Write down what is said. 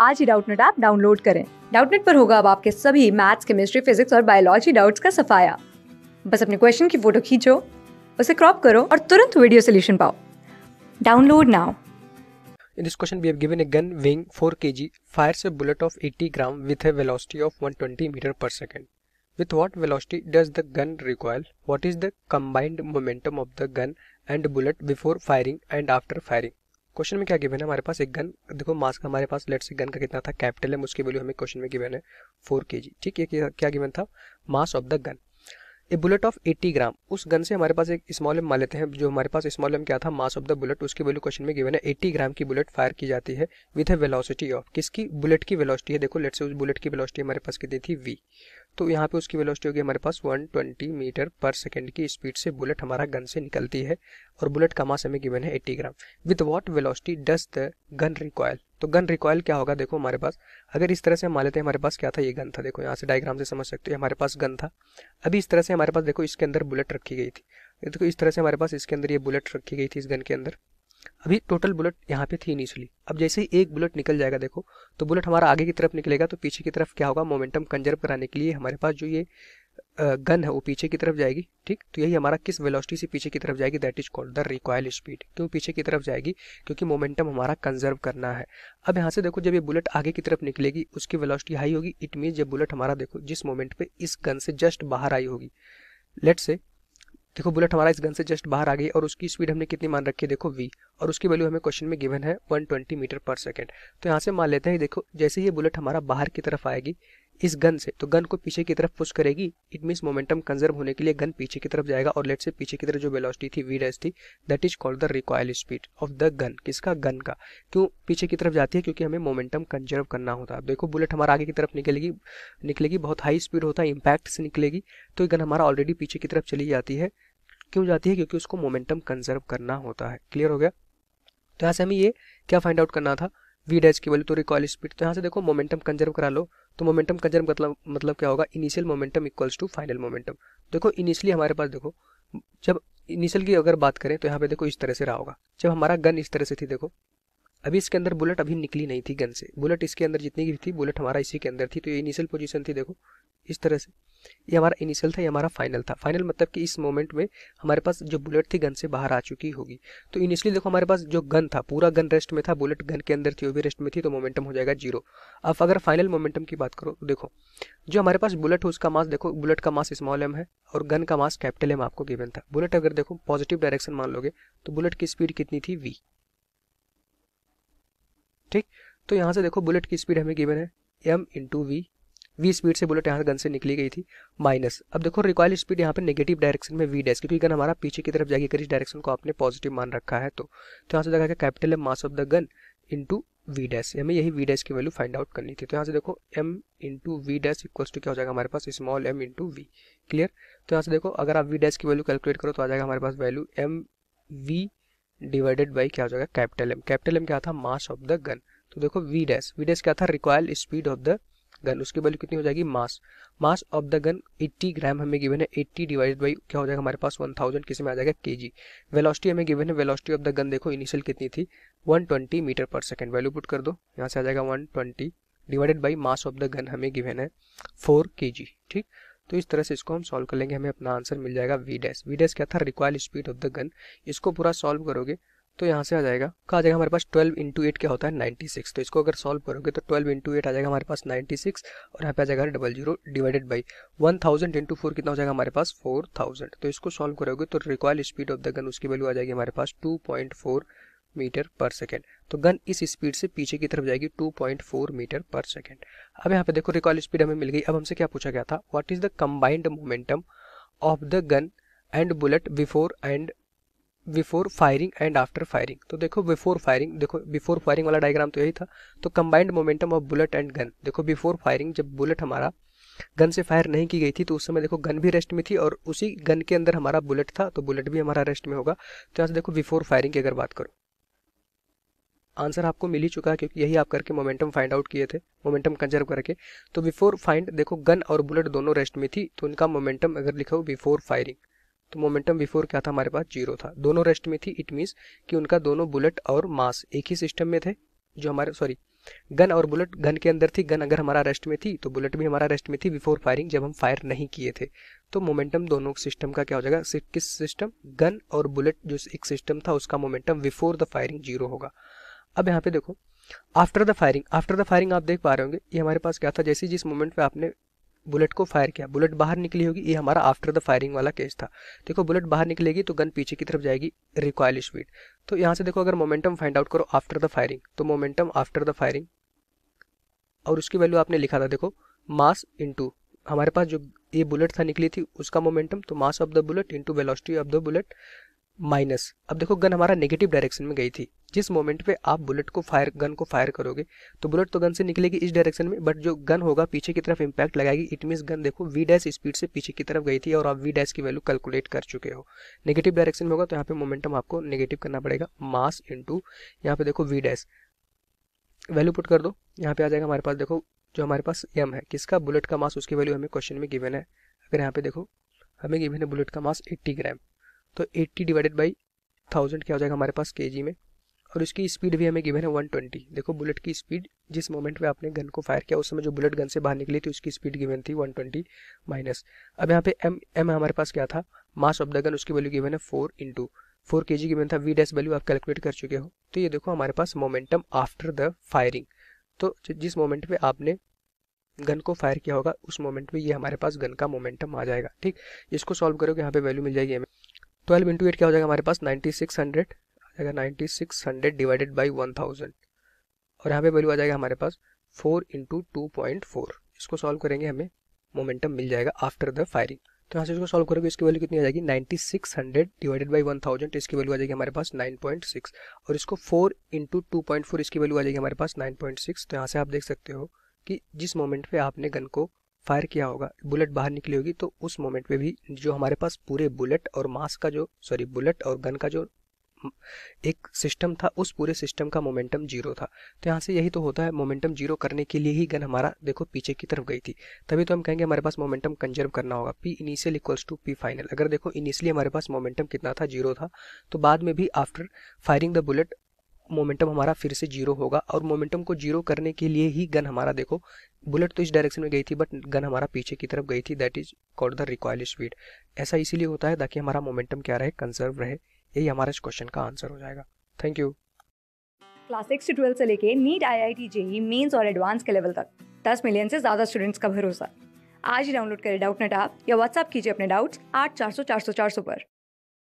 आज ही Doubtnut app download करें डाउटनेट पर होगा अब आपके सभी मैथ्स केमिस्ट्री फिजिक्स और बायोलॉजी डाउट्स का सफाया बस अपने क्वेश्चन की फोटो खींचो उसे क्रॉप करो और तुरंत वीडियो सोल्यूशन पाओ download now In this question, we have given a gun weighing 4 kg fires a bullet of 80 gram with a velocity of 120 meter per second. With what velocity does the gun recoil? What is the combined momentum of the gun and bullet before firing and after firing? Question में क्या given है हमारे पास एक gun देखो मास का हमारे पास late से gun का कितना था कैपिटल है उसकी वैल्यू हमें क्वेश्चन में गिवन है फोर के जी ठीक है क्या गिवन था mass of the gun a bullet of 80 gram उस गन से हमारे पास एक स्मॉल एम मान लेते हैं जो हमारे पास स्मॉल एम क्या था मास ऑफ द बुलेट उसकी वैल्यू क्वेश्चन में गिवन है 80 ग्राम की बुलेट फायर की जाती है विद ए वेलोसिटी ऑफ किसकी बुलेट की वेलोसिटी है देखो लेट से उस बुलेट की वेलोसिटी हमारे पास कितनी थी वी तो यहाँ पे उसकी वेलोसिटी होगी हमारे पास 120 मीटर पर सेकंड की स्पीड से बुलेट हमारा गन से निकलती है और बुलेट का मास हमें गिवन है 80 gram with what velocity does the gun recoil तो गन रिकॉयल क्या होगा देखो हमारे पास अगर इस तरह से हम मान लेते हैं हमारे पास क्या था ये गन था देखो यहाँ से डायग्राम से समझ सकते हो हमारे पास गन था अभी इस तरह से हमारे पास देखो इसके अंदर बुलेट रखी गई थी देखो इस तरह से हमारे पास इसके अंदर ये बुलेट रखी गई थी इस गन के अंदर अभी टोटल बुलेट यहाँ पे थी इनिशियली अब जैसे ही एक बुलेट निकल जाएगा देखो तो बुलेट हमारा आगे की तरफ निकलेगा तो पीछे की तरफ क्या होगा मोमेंटम कंजर्व कराने के लिए हमारे पास जो ये गन है वो पीछे की तरफ जाएगी ठीक तो यही हमारा किस वेलोसिटी से पीछे की तरफ जाएगी that is called the recoil speed क्यों पीछे की तरफ जाएगी क्योंकि मोमेंटम हमारा कंजर्व करना है अब यहाँ से देखो जब ये बुलेट आगे की तरफ निकलेगी उसकी वेलोसिटी हाई होगी इट मीन जब बुलेट हमारा देखो जिस मोमेंट पे इस गन से जस्ट बाहर आई होगी लेट से देखो बुलेट हमारा इस गन से जस्ट बाहर आ गई और उसकी स्पीड हमने कितनी मान रखी है देखो वी और उसकी वैल्यू हमें क्वेश्चन में गिवन है 120 मीटर पर सेकेंड तो यहाँ से मान लेते हैं देखो जैसे ही बुलेट हमारा बाहर की तरफ आएगी इस गन से तो गन को पीछे की तरफ पुश करेगी इट मीन्स मोमेंटम कंजर्व होने के लिए गन पीछे की तरफ जाएगा और लेट से पीछे की तरफ जो वेलोसिटी थी वी थी that is called the recoil speed of the gun किसका गन का क्यों पीछे की तरफ जाती है क्योंकि हमें मोमेंटम कंजर्व करना होता है देखो बुलेट हमारा आगे की तरफ निकलेगी निकलेगी बहुत हाई स्पीड होता है इम्पैक्ट से निकलेगी तो गन हमारा ऑलरेडी पीछे की तरफ चली जाती है क्यों जाती है क्योंकि उसको मोमेंटम कंजर्व करना होता है क्लियर हो गया तो ऐसे हमें ये क्या फाइंड आउट करना था वी डैच की वैल्यू तो रिकॉल स्पीड तो यहाँ से देखो मोमेंटम कंजर्व करा लो तो मोमेंटम कंजर्व मतलब मतलब क्या होगा initial momentum equals to final momentum देखो इनिशियली हमारे पास देखो जब इनिशियल की अगर बात करें तो यहाँ पे देखो इस तरह से रहा होगा जब हमारा गन इस तरह से थी देखो अभी इसके अंदर बुलेट अभी निकली नहीं थी गन से बुलेट इसके अंदर जितनी भी थी बुलेट हमारा इसी के अंदर थी तो ये इनिशियल पोजीशन थी देखो इस तरह से ये हमारा इनिशियल था ये हमारा फाइनल था फाइनल मतलब कि इस मोमेंट में हमारे पास जो बुलेट थी गन से बाहर आ चुकी होगी तो इनिशियली देखो हमारे पास जो गन था पूरा गन रेस्ट में था बुलेट गन के अंदर थी वो भी रेस्ट में थी तो मोमेंटम हो जाएगा जीरो अब अगर फाइनल मोमेंटम की बात करो तो देखो जो हमारे पास बुलेट है उसका मास देखो बुलेट का मास स्मॉल एम है और गन का मास कैपिटल एम आपको गिवन था बुलेट अगर देखो पॉजिटिव डायरेक्शन मान लोगे तो बुलेट की स्पीड कितनी थी वी ठीक तो यहाँ से देखो बुलेट की स्पीड हमें गिवन है M into V V speed से बुलेट यहाँ गन से निकली गई थी माइनस अब देखो रिकॉयल स्पीड यहाँ पे नेगेटिव डायरेक्शन में वी डैश क्योंकि गन हमारा पीछे की तरफ जाएगी अगर इस डायरेक्शन को आपने पॉजिटिव मान रखा है तो तो यहाँ से देखा capital M mass of the gun into V dash हमें यही वी डैश की वैल्यू फाइंड आउट करनी थी तो यहाँ से देखो M into V dash equal to क्या हो जाएगा हमारे पास small M into V clear तो यहाँ से देखो अगर आप वी डैश की वैल्यू कैलकुलेट करो तो आ जाएगा हमारे पास value M V divided by क्या हो जाएगा कैपिटल एम कैपिटल एम क्या था मास ऑफ द गन तो देखो वी डैश वी डैश क्या था recoil speed of the gun उसकी वैल्यू कितनी हो जाएगी mass mass of the gun 80 gram हमें गिवन है 80 डिवाइडेड बाई क्या हो जाएगा हमारे पास 1000 किसी में आ जाएगा के जी वेलोसिटी हमें गिवन है वेलोसिटी ऑफ द गन देखो इनिशियल कितनी थी 120 मीटर पर सेकेंड वैल्यू पुट कर दो यहाँ से आ जाएगा 120 divided by mass of the gun हमें गिवन है फोर के ठीक तो इस तरह से इसको हम सॉल्व कर लेंगे हमें अपना आंसर मिल जाएगा वी डैस वी डैश क्या था require speed of the gun इसको पूरा सॉल्व करोगे तो यहाँ से आ जाएगा का आ जाएगा हमारे पास 12 इंटू एट क्या होता है 96 तो इसको अगर सॉल्व करोगे तो 12 इंटू एट आ जाएगा हमारे पास 96 और यहाँ पे आ जाएगा double zero divided by 1000 thousand into four कितना हो जाएगा हमारे पास 4000 तो इसको सॉल्व करोगे तो recoil speed of the gun उसकी वैल्यू आ जाएगी हमारे पास टू मीटर पर सेकेंड तो गन इस स्पीड से पीछे की तरफ जाएगी 2.4 मीटर पर सेकेंड अब यहाँ पे देखो रिकॉल स्पीड हमें मिल गई अब हमसे क्या पूछा गया था what is the combined momentum of the gun and bullet before and before firing and after firing तो देखो बिफोर फायरिंग देखो बिफोर फायरिंग वाला डायग्राम तो यही था तो combined momentum of bullet and gun देखो बिफोर फायरिंग जब बुलेट हमारा गन से फायर नहीं की गई थी तो उस समय देखो गन भी रेस्ट में थी और उसी गन के अंदर हमारा बुलेट था तो बुलेट भी हमारा रेस्ट में होगा तो यहाँ से देखो बिफोर फायरिंग की अगर बात करो आंसर आपको मिल ही चुका है क्योंकि यही आप करके मोमेंटम फाइंड आउट किए थे मोमेंटम कंजर्व करके तो बिफोर फाइंड देखो गन और बुलेट दोनों रेस्ट में थी तो उनका मोमेंटम अगर लिखा हो बिफोर फायरिंग तो मोमेंटम बिफोर क्या था हमारे पास जीरो था दोनों रेस्ट में थी इट मीन्स कि उनका दोनों बुलेट और मास एक ही सिस्टम में थे जो हमारे सॉरी गन और बुलेट गन के अंदर थी गन अगर हमारा रेस्ट में थी तो बुलेट भी हमारा रेस्ट में थी बिफोर फायरिंग जब हम फायर नहीं किए थे तो मोमेंटम दोनों सिस्टम का क्या हो जाएगा किस सिस्टम गन और बुलेट जो एक सिस्टम था उसका momentum before the firing zero होगा अब यहाँ पे देखो after the firing after the firing आप देख पा रहे होंगे ये हमारे पास क्या था जैसे जिस मोमेंट पे आपने बुलेट को फायर किया बुलेट बाहर निकली होगी ये हमारा आफ्टर द फायरिंग वाला केस था देखो बुलेट बाहर निकलेगी तो गन पीछे की तरफ जाएगी रिकॉयल स्पीड तो यहाँ से देखो अगर मोमेंटम फाइंड आउट करो आफ्टर द फायरिंग तो मोमेंटम आफ्टर द फायरिंग और उसकी वैल्यू आपने लिखा था देखो मास इंटू हमारे पास जो ये बुलेट था निकली थी उसका मोमेंटम तो mass of the bullet into velocity of the bullet minus अब देखो गन हमारा नेगेटिव डायरेक्शन में गई थी जिस मोमेंट पे आप बुलेट को फायर गन को फायर करोगे तो बुलेट तो गन से निकलेगी इस डायरेक्शन में बट जो गन होगा पीछे की तरफ इम्पैक्ट लगाएगी इट मीन गन देखो वी डैश स्पीड से पीछे की तरफ गई थी और आप वी डैश की वैल्यू कैलकुलेट कर चुके हो नेगेटिव डायरेक्शन में होगा तो यहाँ पे मोमेंटम आपको नेगेटिव करना पड़ेगा मास इंटू यहाँ पे देखो वी डैश वैल्यू पुट कर दो यहाँ पे आ जाएगा हमारे पास देखो जो हमारे पास एम है किसका बुलेट का मास उसकी वैल्यू हमें क्वेश्चन में गिवन है अगर यहाँ पे देखो हमें गिवन है बुलेट का मास एट्टी ग्राम तो 80 डिवाइडेड बाई थाउजेंड क्या हो जाएगा हमारे पास के में और उसकी स्पीड भी हमें गिवन है 120 देखो बुलेट की स्पीड जिस मोमेंट पे आपने गन को फायर किया उस समय जो बुलेट गन से बाहर निकली थी उसकी स्पीड गिवन थी 120 माइनस अब यहाँ पे एम एम हमारे पास क्या था मास ऑफ द गन उसकी वैल्यू गिवन है four into four K G given था वी डैस वैल्यू आप कैलकुलेट कर चुके हो तो ये देखो हमारे पास मोमेंटम आफ्टर द फायरिंग तो जिस मोमेंट पर आपने गन को फायर किया होगा उस मोमेंट पर ये हमारे पास गन का मोमेंटम आ जाएगा ठीक इसको सॉल्व करोगे यहाँ पे वैल्यू मिल जाएगी हमें ट्वेल्व इंटू एट क्या हो जाएगा हमारे पास नाइन्टी सिक्स हंड्रेड आ जाएगा ninety six hundred divided by one thousand और यहाँ पे वैल्यू आ जाएगा हमारे पास four into two point four इसको सॉल्व करेंगे हमें मोमेंटम मिल जाएगा आफ्टर द फायरिंग तो यहाँ से इसको सॉल्व करोगे इसकी वैल्यू कितनी आ जाएगी ninety six hundred divided by one thousand इसकी वैल्यू आ जाएगी हमारे पास नाइन पॉइंट सिक्स और इसको four into two point four इसकी वैल्यू आ जाएगी हमारे पास नाइन पॉइंट सिक्स तो यहाँ से आप देख सकते हो कि जिस मोमेंट पे आपने गन को फायर किया होगा बुलेट बाहर निकली होगी तो उस मोमेंट पे भी जो हमारे पास पूरे बुलेट और मास का जो सॉरी बुलेट और गन का जो एक सिस्टम था उस पूरे सिस्टम का मोमेंटम जीरो था तो यहाँ से यही तो होता है मोमेंटम जीरो करने के लिए ही गन हमारा देखो पीछे की तरफ गई थी तभी तो हम कहेंगे हमारे पास मोमेंटम कंजर्व करना होगा P initial equals to P final अगर देखो इनिशियली हमारे पास मोमेंटम कितना था जीरो था तो बाद में भी after firing the bullet momentum हमारा फिर से जीरो होगा और मोमेंटम को जीरो करने के लिए ही गन हमारा देखो बुलेट तो इस डायरेक्शन में गई थी बट गन हमारा पीछे की तरफ गई थी that is called the recoil speed ऐसा इसीलिए होता है ताकि हमारा मोमेंटम क्या रहे कंजर्व रहे यही हमारा इस क्वेश्चन का आंसर हो जाएगा थैंक यू क्लास सिक्स से ट्वेल्थ से लेके NEET I I T JEE mains और एडवांस के लेवल तक दस मिलियन से ज़्यादा स्टूडेंट्स का भरोसा आज ही डाउनलोड करें डाउट नेट आप या व्हाट्सअप कीजिए अपने डाउट्स आठ चार सौ चार सौ चार सौ पर